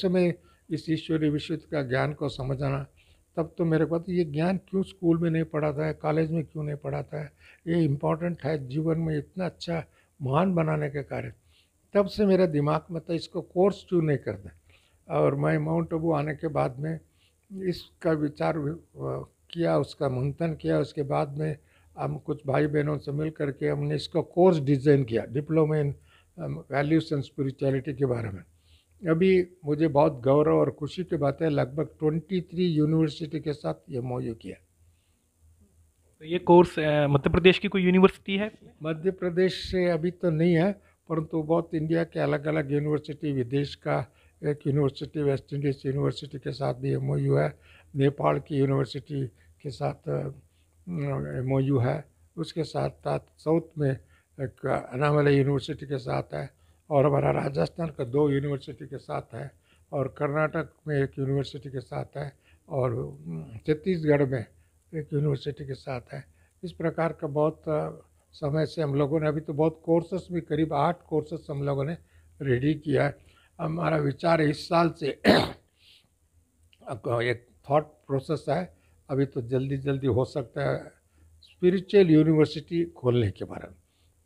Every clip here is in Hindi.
समय इस ईश्वरीय विश्व का ज्ञान को समझना तब तो मेरे को तो ये ज्ञान क्यों स्कूल में नहीं पढ़ाता है कॉलेज में क्यों नहीं पढ़ाता है ये इम्पोर्टेंट है जीवन में इतना अच्छा महान बनाने के कारण तब से मेरा दिमाग में था इसको कोर्स क्यों नहीं करना और मैं माउंट आबू आने के बाद में इसका विचार किया उसका मंथन किया उसके बाद में हम कुछ भाई बहनों से मिल करके हमने इसका कोर्स डिज़ाइन किया diploma in values and spirituality के बारे में अभी मुझे बहुत गौरव और खुशी की बात है लगभग 23 यूनिवर्सिटी के साथ एम किया तो ये कोर्स मध्य प्रदेश की कोई यूनिवर्सिटी है मध्य प्रदेश से अभी तो नहीं है परंतु बहुत इंडिया के अलग अलग यूनिवर्सिटी विदेश का एक यूनिवर्सिटी वेस्ट इंडीज यूनिवर्सिटी के साथ भी एम है नेपाल की यूनिवर्सिटी के साथ एम है उसके साथ साथ साउथ में एक अनामला यूनिवर्सिटी के साथ है और हमारा राजस्थान का दो यूनिवर्सिटी के साथ है और कर्नाटक में एक यूनिवर्सिटी के साथ है और छत्तीसगढ़ में एक यूनिवर्सिटी के साथ है इस प्रकार का बहुत समय से हम लोगों ने अभी तो बहुत कोर्सेस भी करीब आठ कोर्सेस हम लोगों ने रेडी किया है हमारा विचार इस साल से एक थॉट प्रोसेस है अभी तो जल्दी जल्दी हो सकता है स्पिरिचुअल यूनिवर्सिटी खोलने के बारे में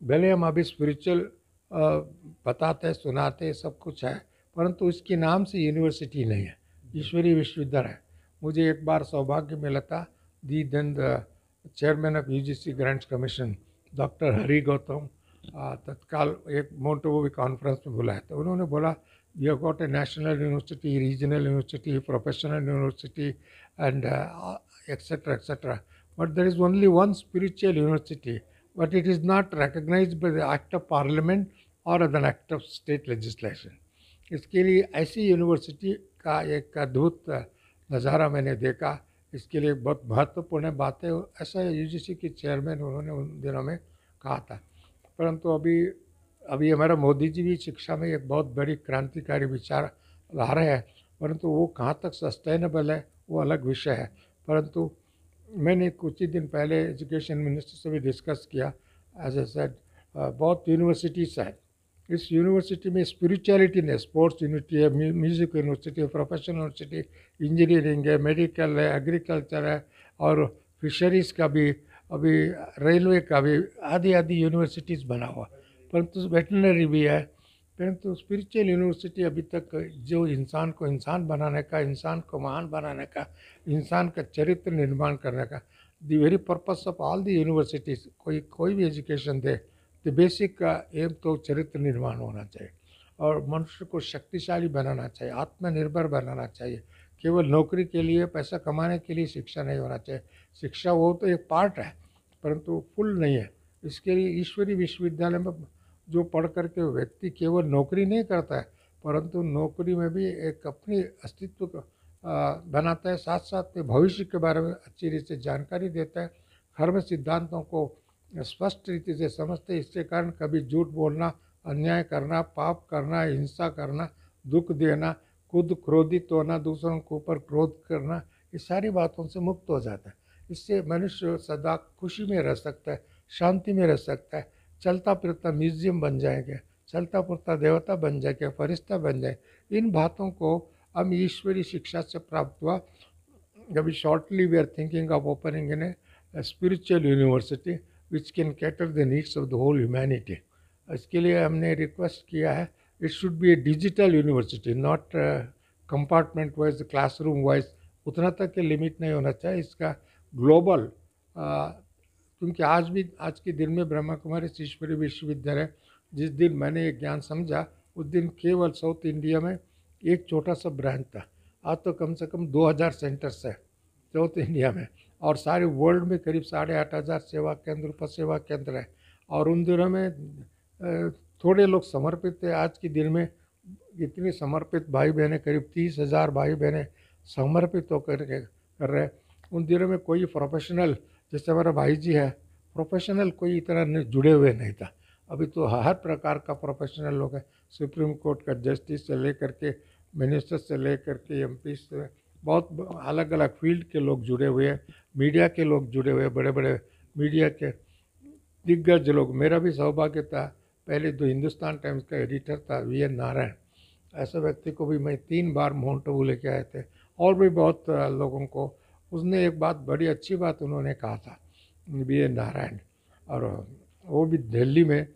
भले हम अभी स्पिरिचुअल बताते सुनाते सब कुछ है परंतु उसके नाम से यूनिवर्सिटी नहीं है ईश्वरी विश्वविद्यालय मुझे एक बार सौभाग्य मिला था the then the chairman of UGC grants commission doctor Hari Gautam तत्काल एक भी कॉन्फ्रेंस में बुलाया था उन्होंने बोला you got a national university regional university professional university and etcetera etcetera but there is only one spiritual university but it is not recognized by the Act of Parliament और as an act of state legislation इसके लिए ऐसी यूनिवर्सिटी का एक अद्भुत नज़ारा मैंने देखा इसके लिए बहुत महत्वपूर्ण बात है ऐसा यू जी सी के चेयरमैन उन्होंने उन दिनों में कहा था परंतु अभी अभी हमारा मोदी जी भी शिक्षा में एक बहुत बड़ी क्रांतिकारी विचार ला रहे हैं परंतु वो कहाँ तक सस्टेनेबल है वो अलग विषय है परंतु मैंने कुछ ही दिन पहले एजुकेशन मिनिस्टर से भी डिस्कस किया एज ए सेड बहुत यूनिवर्सिटीज़ हैं इस यूनिवर्सिटी में स्पिरिचुअलिटी ने स्पोर्ट्स यूनिवर्सिटी है म्यूज़िक यूनिवर्सिटी है प्रोफेशनल यूनिवर्सिटी इंजीनियरिंग है मेडिकल है एग्रीकल्चर है और फिशरीज़ का भी अभी रेलवे का भी आदि आदि यूनिवर्सिटीज़ बना हुआ परंतु वेटनरी भी है परंतु स्पिरिचुअल यूनिवर्सिटी अभी तक जो इंसान को इंसान बनाने का इंसान को महान बनाने का इंसान का चरित्र निर्माण करने का the very purpose of all the universities कोई कोई भी एजुकेशन दे तो बेसिक का एम तो चरित्र निर्माण होना चाहिए और मनुष्य को शक्तिशाली बनाना चाहिए आत्मनिर्भर बनाना चाहिए केवल नौकरी के लिए पैसा कमाने के लिए शिक्षा नहीं होना चाहिए शिक्षा वो तो एक पार्ट है परंतु फुल नहीं है इसके लिए ईश्वरीय विश्वविद्यालय में जो पढ़ करके व्यक्ति केवल नौकरी नहीं करता है परंतु नौकरी में भी एक अपनी अस्तित्व बनाता है साथ साथ में भविष्य के बारे में अच्छी रीति से जानकारी देता है धर्म सिद्धांतों को स्पष्ट रीति से समझते इसके कारण कभी झूठ बोलना अन्याय करना पाप करना हिंसा करना दुख देना खुद क्रोधित होना दूसरों के ऊपर क्रोध करना ये सारी बातों से मुक्त हो जाता है इससे मनुष्य सदा खुशी में रह सकता है शांति में रह सकता है चलता फिरता म्यूजियम बन जाएंगे चलता फिरता देवता बन जाएंगे फरिश्ता बन जाए इन बातों को हम ईश्वरी शिक्षा से प्राप्त हुआ जब shortly we are thinking of opening in a spiritual university which can cater the needs of the whole humanity इसके लिए हमने रिक्वेस्ट किया है it should be a digital university not compartment wise classroom wise उतना तक के लिमिट नहीं होना चाहिए इसका ग्लोबल क्योंकि आज भी आज के दिन में ब्रह्मा कुमारी ईश्वरी विश्वविद्यालय जिस दिन मैंने ये ज्ञान समझा उस दिन केवल साउथ इंडिया में एक छोटा सा ब्रांच था आज तो कम से कम 2000 सेंटर्स है साउथ इंडिया में और सारे वर्ल्ड में करीब साढ़े आठ हज़ार सेवा केंद्र उप सेवा केंद्र है और उन दिनों में थोड़े लोग समर्पित थे आज के दिन में इतने समर्पित भाई बहनें करीब तीस हज़ार भाई बहनें समर्पित होकर के कर रहे हैं उन दिनों में कोई प्रोफेशनल जैसे हमारा भाई जी है प्रोफेशनल कोई इतना जुड़े हुए नहीं था अभी तो हर प्रकार का प्रोफेशनल लोग है सुप्रीम कोर्ट का जस्टिस से लेकर के मिनिस्टर से लेकर के एम से बहुत अलग अलग फील्ड के लोग जुड़े हुए हैं मीडिया के लोग जुड़े हुए बड़े बड़े मीडिया के दिग्गज लोग मेरा भी सौभाग्य था पहले तो हिंदुस्तान टाइम्स का एडिटर था वी एन नारायण ऐसे व्यक्ति को भी मैं तीन बार मोहन टबू लेके आए थे और भी बहुत लोगों को उसने एक बात बड़ी अच्छी बात उन्होंने कहा था बी ए नारायण और वो भी दिल्ली में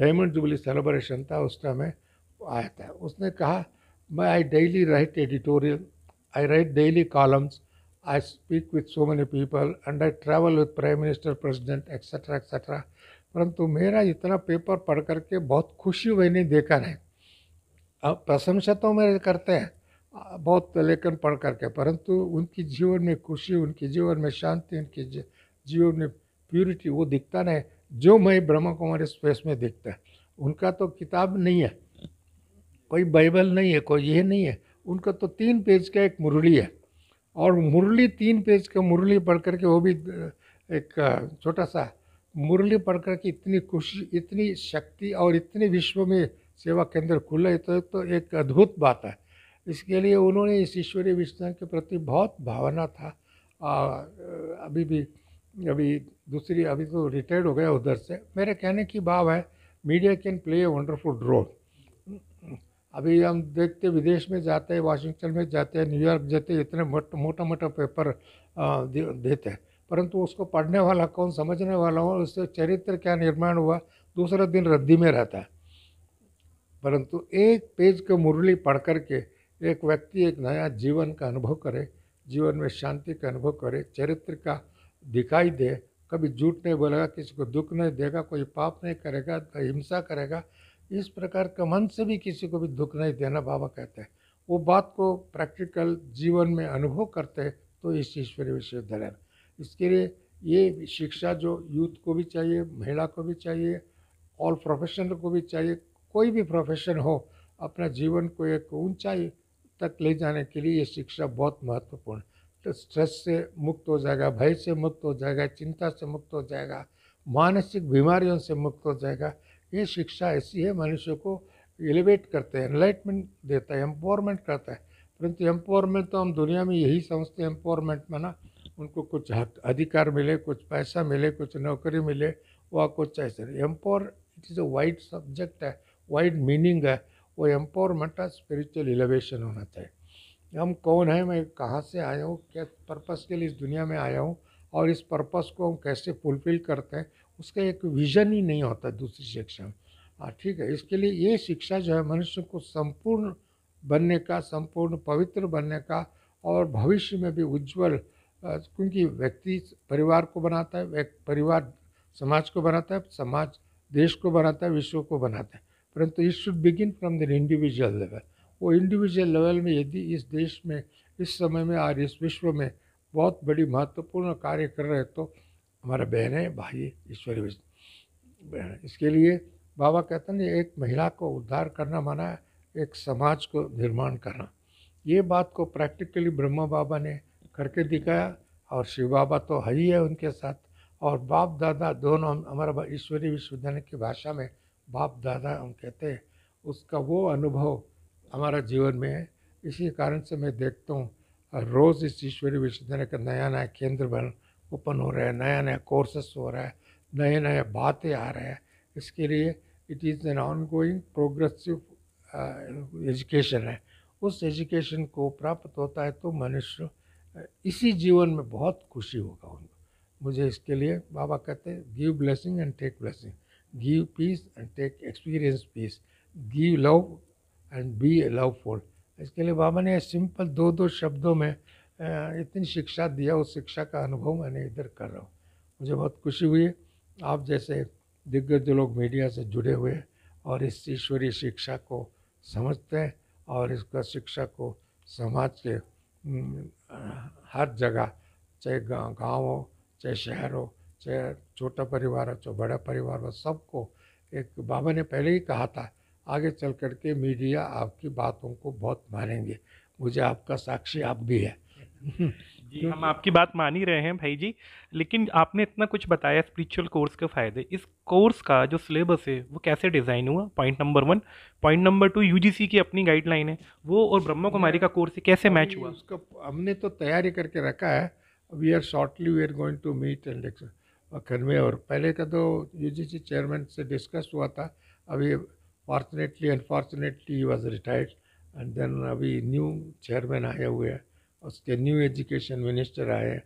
डायमंड जुबली सेलिब्रेशन था उस टाइम आया था उसने कहा मैं I daily write editorial I write daily columns I speak with so many people and I travel with prime minister president etcetera etcetera परंतु मेरा इतना पेपर पढ़ करके बहुत खुशी मैंने देखा नहीं अब प्रशंसा तो मेरे करते हैं बहुत लेखन पढ़ करके परंतु उनकी जीवन में खुशी उनके जीवन में शांति उनके जीवन में प्योरिटी वो दिखता नहीं जो मैं ब्रह्म कुमारी स्पेस में देखता है उनका तो किताब नहीं है कोई बाइबल नहीं है कोई ये नहीं है उनका तो तीन पेज का एक मुरली है और मुरली तीन पेज का मुरली पढ़ करके वो भी एक छोटा सा मुरली पढ़ करके इतनी खुशी इतनी शक्ति और इतने विश्व में सेवा केंद्र खुला है तो, तो एक अद्भुत बात है इसके लिए उन्होंने इस ईश्वरीय विष्णु के प्रति बहुत भावना था आ, अभी भी अभी दूसरी अभी तो रिटायर्ड हो गया उधर से मेरे कहने की भाव है media can play a wonderful role अभी हम देखते विदेश में जाते हैं वाशिंगटन में जाते हैं न्यूयॉर्क जाते हैं इतने मोटा मोटा पेपर देते हैं परंतु उसको पढ़ने वाला कौन समझने वाला हो उससे चरित्र क्या निर्माण हुआ दूसरा दिन रद्दी में रहता है परंतु एक पेज के मुरली पढ़ करके एक व्यक्ति एक नया जीवन का अनुभव करे जीवन में शांति का अनुभव करे चरित्र का दिखाई दे कभी झूठ नहीं बोलेगा किसी को दुख नहीं देगा कोई पाप नहीं करेगा हिंसा करेगा इस प्रकार का मन से भी किसी को भी दुख नहीं देना बाबा कहते हैं वो बात को प्रैक्टिकल जीवन में अनुभव करते हैं तो इस ईश्वरीय विश्वविद्यालय इसके लिए ये शिक्षा जो यूथ को भी चाहिए महिला को भी चाहिए ऑल प्रोफेशनल को भी चाहिए कोई भी प्रोफेशन हो अपना जीवन को एक ऊंचाई तक ले जाने के लिए ये शिक्षा बहुत महत्वपूर्ण तो स्ट्रेस से मुक्त हो जाएगा भय से मुक्त हो जाएगा चिंता से मुक्त हो जाएगा मानसिक बीमारियों से मुक्त हो जाएगा ये शिक्षा ऐसी है मनुष्य को एलिवेट करते हैं एनलाइटमेंट देता है एम्पावरमेंट करता है परंतु एम्पावरमेंट तो हम दुनिया में यही समझते हैं एम्पावरमेंट में ना उनको कुछ हक अधिकार मिले कुछ पैसा मिले कुछ नौकरी मिले वह कुछ ऐसे empower it is a wide subject है वाइड मीनिंग है वो एम्पावरमेंट और स्पिरिचुअल एलिवेशन होना चाहिए हम कौन हैं मैं कहाँ से आया हूँ क्या पर्पस के लिए इस दुनिया में आया हूँ और इस पर्पस को हम कैसे फुलफिल करते हैं उसका एक विजन ही नहीं होता दूसरी शिक्षा में हाँ ठीक है इसके लिए ये शिक्षा जो है मनुष्य को संपूर्ण बनने का संपूर्ण पवित्र बनने का और भविष्य में भी उज्जवल क्योंकि व्यक्ति परिवार को बनाता है परिवार समाज को बनाता है समाज देश को बनाता है विश्व को बनाता है परंतु it should begin from the individual level वो इंडिविजुअल लेवल में यदि इस देश में इस समय में और इस विश्व में बहुत बड़ी महत्वपूर्ण कार्य कर रहे तो हमारे बहनें भाई ईश्वरी बहन इसके लिए बाबा कहते हैं एक महिला को उद्धार करना माना एक समाज को निर्माण करना ये बात को प्रैक्टिकली ब्रह्मा बाबा ने करके दिखाया और शिव बाबा तो है ही है उनके साथ और बाप दादा दोनों हमारा ईश्वरीय विश्वविद्यालय की भाषा में बाप दादा हम कहते हैं उसका वो अनुभव हमारा जीवन में है इसी कारण से मैं देखता हूँ रोज़ इस ईश्वरी विश्वविद्यालय का नया नया केंद्र बन ओपन हो रहा है नया नया कोर्सेस हो रहा है नए नए बातें आ रहे हैं इसके लिए it is an ongoing progressive education है उस एजुकेशन को प्राप्त होता है तो मनुष्य इसी जीवन में बहुत खुशी होगा उनको मुझे इसके लिए बाबा कहते हैं give blessing and take blessing Give peace and take experience peace. Give love and be loveful. इसके लिए बाबा ने सिंपल दो दो शब्दों में इतनी शिक्षा दिया उस शिक्षा का अनुभव मैंने इधर कर रहा हूँ मुझे बहुत खुशी हुई आप जैसे दिग्गज लोग मीडिया से जुड़े हुए हैं और इस ईश्वरीय शिक्षा को समझते हैं और इसका शिक्षा को समाज के हम्म, हर जगह चाहे गांव हो चाहे शहर हो चाहे छोटा परिवार हो चाहे बड़ा परिवार हो सबको एक बाबा ने पहले ही कहा था आगे चल कर के मीडिया आपकी बातों को बहुत मानेंगे मुझे आपका साक्षी आप भी है जी हम आपकी बात मान ही रहे हैं भाई जी लेकिन आपने इतना कुछ बताया स्पिरिचुअल कोर्स के फ़ायदे इस कोर्स का जो सिलेबस है वो कैसे डिज़ाइन हुआ point number one point number two UGC की अपनी गाइडलाइन है वो और ब्रह्मा कुमारी का कोर्स कैसे मैच हुआ उसका हमने तो तैयारी करके रखा है we are shortly we are going to meet and convey और पहले का तो यूजीसी चेयरमैन से डिस्कस हुआ था अभी fortunately unfortunately he was retired and then अभी न्यू चेयरमैन आए हुए हैं उसके न्यू एजुकेशन मिनिस्टर आए हैं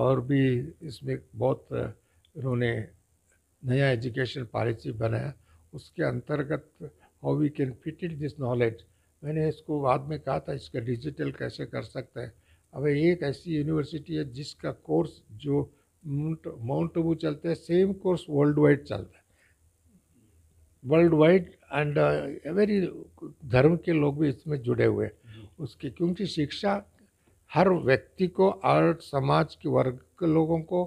और भी इसमें बहुत उन्होंने नया एजुकेशन पॉलिसी बनाया उसके अंतर्गत how we can fit it this knowledge मैंने इसको बाद में कहा था इसका डिजिटल कैसे कर सकते हैं अब एक ऐसी यूनिवर्सिटी है जिसका कोर्स जो माउंट माउंट अबू चलते हैं सेम कोर्स वर्ल्ड वाइड चलता है वर्ल्ड वाइड एंड वेरी धर्म के लोग भी इसमें जुड़े हुए हैं उसकी क्योंकि शिक्षा हर व्यक्ति को और समाज के वर्ग के लोगों को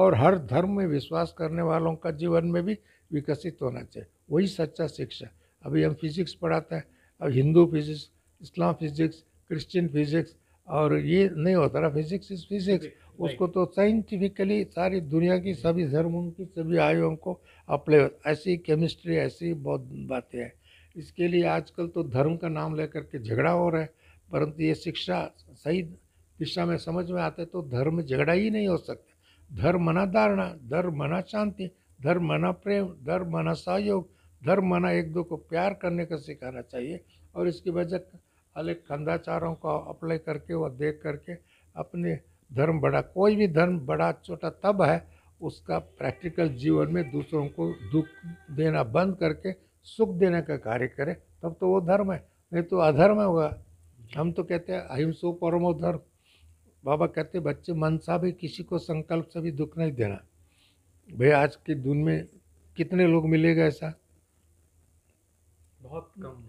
और हर धर्म में विश्वास करने वालों का जीवन में भी विकसित होना चाहिए वही सच्चा शिक्षा अभी हम फिजिक्स पढ़ाते हैं अब Hindu physics Islam physics Christian physics और ये नहीं होता ना फिजिक्स इज फिजिक्स उसको तो साइंटिफिकली सारी दुनिया की सभी धर्मों की सभी आयुओं को अपने ऐसी केमिस्ट्री ऐसी बहुत बातें हैं इसके लिए आजकल तो धर्म का नाम लेकर के झगड़ा हो रहा है परंतु ये शिक्षा सही दिशा में समझ में आता है तो धर्म झगड़ा ही नहीं हो सकता धर्म मना धारणा धर्म मना शांति धर्म मना प्रेम धर्म मना सहयोग धर्म मना एक दो को प्यार करने का सिखाना चाहिए और इसकी वजह अलग कंधाचारों को अप्लाई करके व देख करके अपने धर्म बड़ा कोई भी धर्म बड़ा छोटा तब है उसका प्रैक्टिकल जीवन में दूसरों को दुख देना बंद करके सुख देने का कार्य करे तब तो वो धर्म है नहीं तो अधर्म होगा हम तो कहते हैं अहिंसो परमो धर्म बाबा कहते बच्चे मन सा भी किसी को संकल्प से भी दुख नहीं देना भाई आज के दिन में कितने लोग मिलेगा ऐसा बहुत कम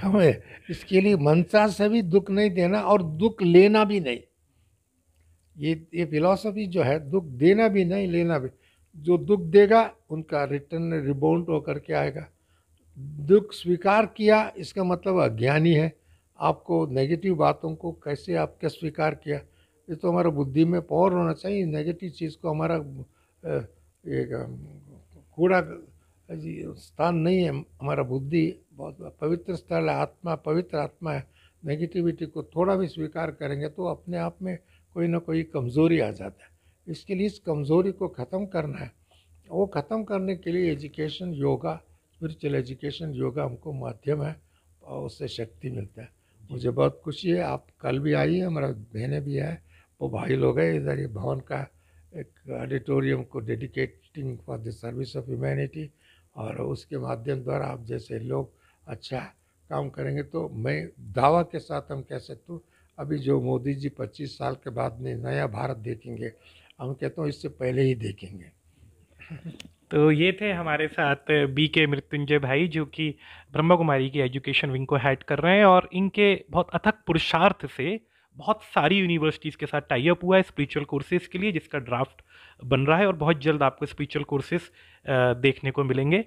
कम है इसके लिए मनसा से भी दुख नहीं देना और दुख लेना भी नहीं ये ये फिलॉसफी जो है दुख देना भी नहीं लेना भी जो दुख देगा उनका रिटर्न रिबाउंड होकर के आएगा दुख स्वीकार किया इसका मतलब अज्ञानी है आपको नेगेटिव बातों को कैसे आपके स्वीकार किया ये तो हमारा बुद्धि में पौर होना चाहिए नेगेटिव चीज़ को हमारा कूड़ा स्थान नहीं है हमारा बुद्धि बहुत पवित्र स्थल है आत्मा पवित्र आत्मा है नेगेटिविटी को थोड़ा भी स्वीकार करेंगे तो अपने आप में कोई ना कोई कमज़ोरी आ जाता है इसके लिए इस कमज़ोरी को ख़त्म करना है वो ख़त्म करने के लिए education yoga spiritual education yoga हमको माध्यम है और उससे शक्ति मिलता है मुझे बहुत खुशी है आप कल भी आई है हमारा बहने भी है वो भाई लोग हैं इधर ये भवन का एक ऑडिटोरियम को dedicating for the service of humanity और उसके माध्यम द्वारा आप जैसे लोग अच्छा काम करेंगे तो मैं दावा के साथ हम कह सकते हूँ अभी जो मोदी जी पच्चीस साल के बाद में नया भारत देखेंगे हम कहते हैं इससे पहले ही देखेंगे तो ये थे हमारे साथ बी के मृत्युंजय भाई जो कि ब्रह्म कुमारी की एजुकेशन विंग को हैड कर रहे हैं और इनके बहुत अथक पुरुषार्थ से बहुत सारी यूनिवर्सिटीज़ के साथ टाई अप हुआ है स्पिरिचुअल कोर्सेज के लिए जिसका ड्राफ्ट बन रहा है और बहुत जल्द आपको स्पिरिचुअल कोर्सेज देखने को मिलेंगे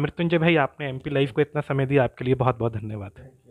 मृत्युंजय भाई आपने एम पी लाइफ को इतना समय दिया आपके लिए बहुत बहुत धन्यवाद